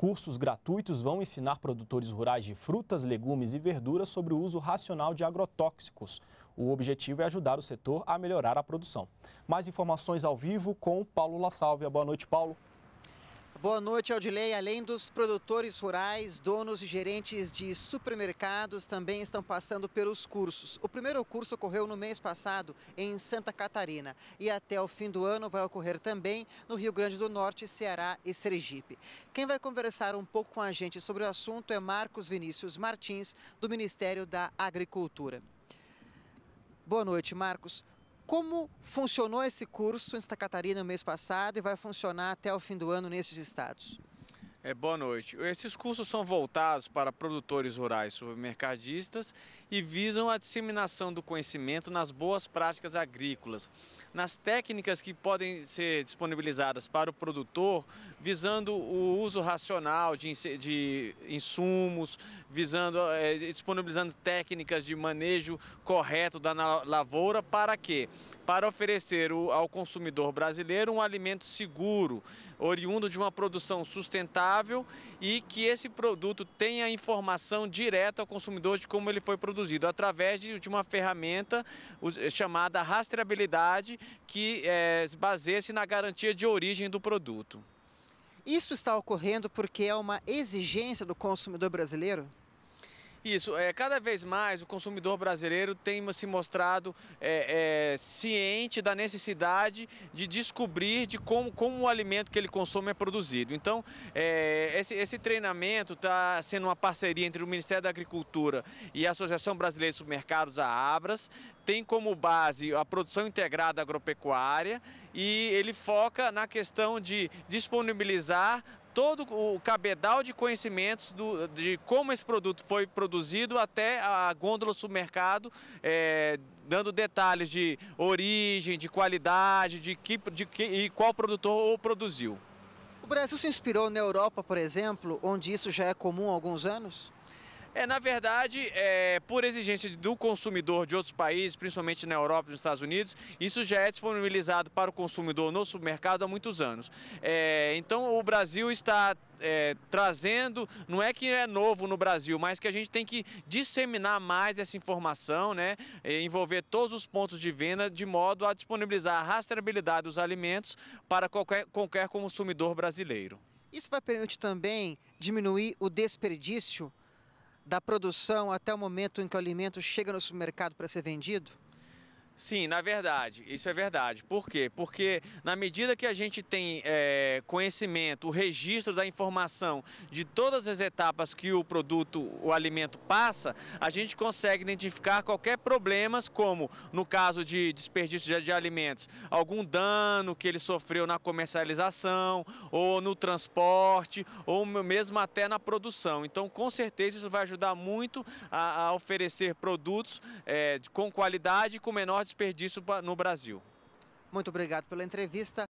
Cursos gratuitos vão ensinar produtores rurais de frutas, legumes e verduras sobre o uso racional de agrotóxicos. O objetivo é ajudar o setor a melhorar a produção. Mais informações ao vivo com Paulo La Boa noite, Paulo. Boa noite, Aldilei. Além dos produtores rurais, donos e gerentes de supermercados também estão passando pelos cursos. O primeiro curso ocorreu no mês passado em Santa Catarina e até o fim do ano vai ocorrer também no Rio Grande do Norte, Ceará e Sergipe. Quem vai conversar um pouco com a gente sobre o assunto é Marcos Vinícius Martins, do Ministério da Agricultura. Boa noite, Marcos. Como funcionou esse curso em Santa Catarina no mês passado e vai funcionar até o fim do ano nesses estados? É, boa noite. Esses cursos são voltados para produtores rurais supermercadistas e visam a disseminação do conhecimento nas boas práticas agrícolas, nas técnicas que podem ser disponibilizadas para o produtor, visando o uso racional de, de insumos, visando é, disponibilizando técnicas de manejo correto da lavoura para quê? Para oferecer ao consumidor brasileiro um alimento seguro, oriundo de uma produção sustentável e que esse produto tenha informação direta ao consumidor de como ele foi produzido, através de uma ferramenta chamada rastreabilidade, que é, baseia-se na garantia de origem do produto. Isso está ocorrendo porque é uma exigência do consumidor brasileiro? Isso, é, cada vez mais o consumidor brasileiro tem se mostrado é, é, ciente da necessidade de descobrir de como, como o alimento que ele consome é produzido. Então, é, esse, esse treinamento está sendo uma parceria entre o Ministério da Agricultura e a Associação Brasileira de Supermercados, a Abras, tem como base a produção integrada agropecuária e ele foca na questão de disponibilizar todo o cabedal de conhecimentos do, de como esse produto foi produzido até a gôndola supermercado, é, dando detalhes de origem, de qualidade, de que, de que e qual produtor o produziu. O Brasil se inspirou na Europa, por exemplo, onde isso já é comum há alguns anos? É, na verdade, é, por exigência do consumidor de outros países, principalmente na Europa e nos Estados Unidos, isso já é disponibilizado para o consumidor no supermercado há muitos anos. É, então, o Brasil está é, trazendo, não é que é novo no Brasil, mas que a gente tem que disseminar mais essa informação, né? É, envolver todos os pontos de venda de modo a disponibilizar a rastreabilidade dos alimentos para qualquer, qualquer consumidor brasileiro. Isso vai permitir também diminuir o desperdício da produção até o momento em que o alimento chega no supermercado para ser vendido? Sim, na verdade, isso é verdade. Por quê? Porque na medida que a gente tem é, conhecimento, o registro da informação de todas as etapas que o produto, o alimento passa, a gente consegue identificar qualquer problemas, como no caso de desperdício de, de alimentos, algum dano que ele sofreu na comercialização, ou no transporte, ou mesmo até na produção. Então, com certeza, isso vai ajudar muito a, a oferecer produtos é, com qualidade e com menor desperdício no Brasil. Muito obrigado pela entrevista.